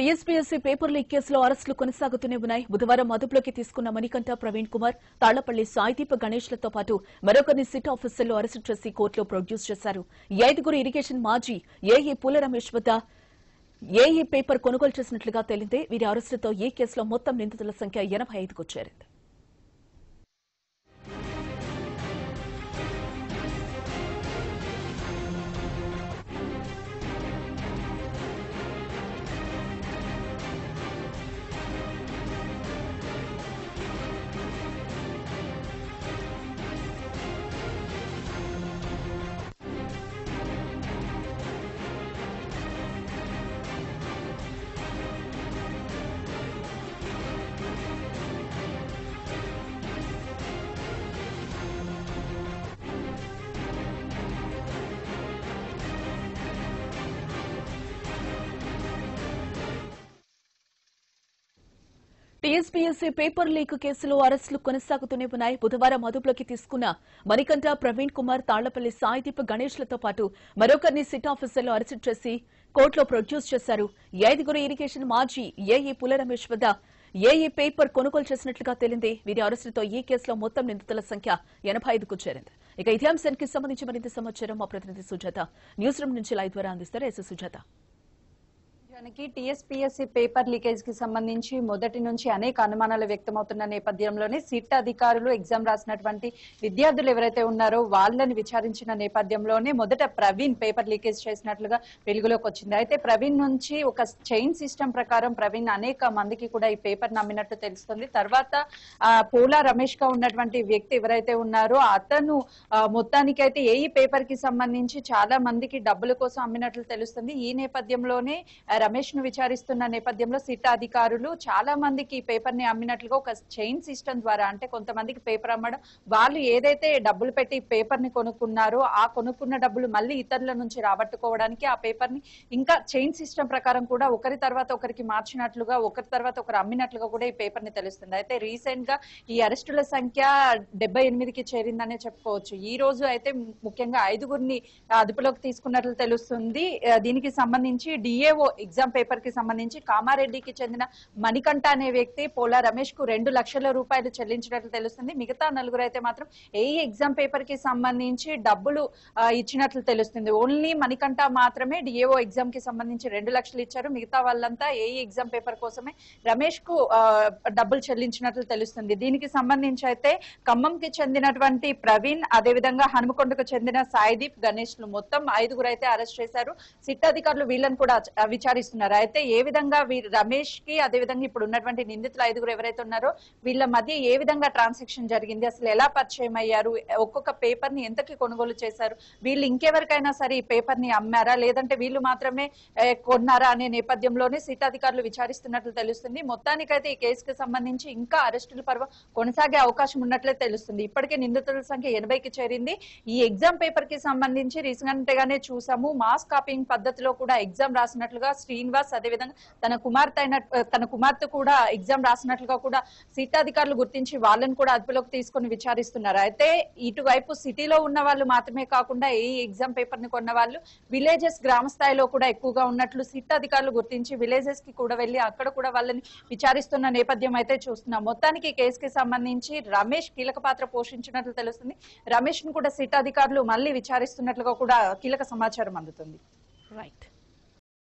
TSPSC paper leak కేసులో అరెస్టులు కొనసాగుతూనే ఉన్నాయి బుధవారం అదుపులోకి తీసుకున్న మణికంఠ ప్రవీణ్ కుమార్ తాళ్లపల్లి సాయిదీప గణేష్లతో పాటు మరొకరిని సిట్ ఆఫీసుల్లో అరెస్టు చేసి కోర్టులో ప్రొడ్యూస్ చేశారు ఐదుగురు ఇరిగేషన్ మాజీ ఏఈ పూల రమేష్ వద్ద ఏఈ పేపర్ కొనుగోలు చేసినట్లుగా తేలింది వీరి అరెస్టుతో ఈ కేసులో మొత్తం నిందితుల సంఖ్య ఎనభై ఐదుకు చేరింది టీఎస్పీఎస్సీ పేపర్ లీక్ కేసులో అరెస్టులు కొనసాగుతూనే ఉన్నాయి బుధవారం అదుపులోకి తీసుకున్న మణికంఠ ప్రవీణ్ కుమార్ తాళ్లపల్లి సాయిదీప్ గణేష్లతో పాటు మరొకరిని సిట్ ఆఫీసర్లో అరెస్టు చేసి కోర్టులో ప్రొడ్యూస్ చేశారు ఐదుగురు ఇరిగేషన్ మాజీ ఏఈ రమేష్ వద్ద ఏఈ పేపర్ కొనుగోలు చేసినట్లుగా తేలింది వీరి అరెస్టుతో ఈ కేసులో మొత్తం నిందితుల సంఖ్య ఎనభై ఐదుకు చేరింది ఇక ఇదే అంశానికి సంబంధించి మరింత సమాచారం మా ప్రతినిధి సుజాత న్యూస్ రూమ్ నుంచి లైవ్ ద్వారా అందిస్తారు ఎస్ సుజాత తనకి టీఎస్పీఎస్సీ పేపర్ లీకేజ్ కి సంబంధించి మొదటి నుంచి అనేక అనుమానాలు వ్యక్తమవుతున్న నేపథ్యంలోనే సిట్ అధికారులు ఎగ్జామ్ రాసినటువంటి విద్యార్థులు ఎవరైతే ఉన్నారో వాళ్ళని విచారించిన నేపథ్యంలోనే మొదట ప్రవీణ్ పేపర్ లీకేజ్ చేసినట్లుగా వెలుగులోకి వచ్చింది అయితే ప్రవీణ్ నుంచి ఒక చైన్ సిస్టమ్ ప్రకారం ప్రవీణ్ అనేక మందికి కూడా ఈ పేపర్ నమ్మినట్టు తెలుస్తుంది తర్వాత పోలా రమేష్ గా ఉన్నటువంటి వ్యక్తి ఎవరైతే ఉన్నారో అతను మొత్తానికి అయితే ఏ పేపర్ కి సంబంధించి చాలా మందికి డబ్బుల కోసం అమ్మినట్లు తెలుస్తుంది ఈ నేపథ్యంలోనే రమేష్ ను విచారిస్తున్న నేపథ్యంలో సిట్ అధికారులు చాలా మందికి పేపర్ ని అమ్మినట్లుగా ఒక చైన్ సిస్టమ్ ద్వారా అంటే కొంతమందికి పేపర్ అమ్మడం వాళ్ళు ఏదైతే డబ్బులు పెట్టి పేపర్ ని కొనుక్కున్నారో ఆ కొనుక్కున్న డబ్బులు మళ్ళీ ఇతరుల నుంచి రాబట్టుకోవడానికి ఆ పేపర్ ని ఇంకా చైన్ సిస్టమ్ ప్రకారం కూడా ఒకరి తర్వాత ఒకరికి మార్చినట్లుగా ఒకరి తర్వాత ఒకరు అమ్మినట్లుగా కూడా ఈ పేపర్ ని తెలుస్తుంది అయితే రీసెంట్ గా ఈ అరెస్టుల సంఖ్య డెబ్బై ఎనిమిదికి చేరిందనే చెప్పుకోవచ్చు ఈ రోజు అయితే ముఖ్యంగా ఐదుగురిని అదుపులోకి తీసుకున్నట్లు తెలుస్తుంది దీనికి సంబంధించి డిఏఓ ఎగ్జామ్ ఎగ్జామ్ పేపర్ కి సంబంధించి కామారెడ్డికి చెందిన మణికంఠ అనే వ్యక్తి పోలా రమేష్ కు రెండు లక్షల రూపాయలు చెల్లించినట్లు తెలుస్తుంది మిగతా నలుగురు అయితే మాత్రం ఏ ఎగ్జామ్ పేపర్ కి సంబంధించి డబ్బులు ఇచ్చినట్లు తెలుస్తుంది ఓన్లీ మణికంఠ మాత్రమే డిఏఓ ఎగ్జామ్ కి సంబంధించి రెండు లక్షలు ఇచ్చారు మిగతా వాళ్ళంతా ఏ ఎగ్జామ్ పేపర్ కోసమే రమేష్ కు డబ్బులు చెల్లించినట్లు తెలుస్తుంది దీనికి సంబంధించి అయితే ఖమ్మం కి చెందినటువంటి ప్రవీణ్ అదేవిధంగా హనుమకొండకు చెందిన సాయిదీప్ గణేష్ లు మొత్తం ఐదుగురు అయితే అరెస్ట్ చేశారు సిట్ అధికారులు వీళ్ళని కూడా విచారిస్తున్నారు చేస్తున్నారు అయితే ఏ విధంగా రమేష్ కి అదే విధంగా ఇప్పుడు ఉన్నటువంటి నిందితులు ఐదుగురు ఎవరైతే ఉన్నారో వీళ్ళ మధ్య ఏ విధంగా ట్రాన్సాక్షన్ జరిగింది అసలు ఎలా పరిచయం అయ్యారు ఒక్కొక్క పేపర్ ని ఎంతకి కొనుగోలు చేశారు వీళ్ళు ఇంకెవరికైనా సరే ఈ పేపర్ ని అమ్మారా లేదంటే వీళ్ళు మాత్రమే కొన్నారా అనే నేపథ్యంలోనే సీతాధికారులు విచారిస్తున్నట్లు తెలుస్తుంది మొత్తానికైతే ఈ కేసుకి సంబంధించి ఇంకా అరెస్టుల పర్వం కొనసాగే అవకాశం ఉన్నట్లే తెలుస్తుంది ఇప్పటికే నిందితుల సంఖ్య ఎనభైకి చేరింది ఈ ఎగ్జామ్ పేపర్ కి సంబంధించి రీసెంట్ గానే చూసాము మాస్ కాపింగ్ పద్ధతిలో కూడా ఎగ్జామ్ రాసినట్లుగా శ్రీ శ్రీనివాస్ విధంగా తన కుమార్తె అయిన తన కుమార్తె కూడా ఎగ్జామ్ రాసినట్లుగా కూడా సీతాధికారులు గుర్తించి వాళ్ళని కూడా అదుపులోకి తీసుకుని విచారిస్తున్నారు అయితే ఇటువైపు సిటీలో ఉన్న వాళ్ళు మాత్రమే కాకుండా ఏ ఎగ్జామ్ పేపర్ ని కొన్న వాళ్ళు విలేజెస్ గ్రామ స్థాయిలో కూడా ఎక్కువగా ఉన్నట్లు సీతాధికారులు గుర్తించి విలేజెస్ కి కూడా వెళ్లి అక్కడ కూడా వాళ్ళని విచారిస్తున్న నేపథ్యం అయితే చూస్తున్నాం మొత్తానికి కేసుకి సంబంధించి రమేష్ కీలక పాత్ర పోషించినట్లు తెలుస్తుంది రమేష్ ను కూడా అధికారులు మళ్ళీ విచారిస్తున్నట్లుగా కూడా కీలక సమాచారం అందుతుంది రైట్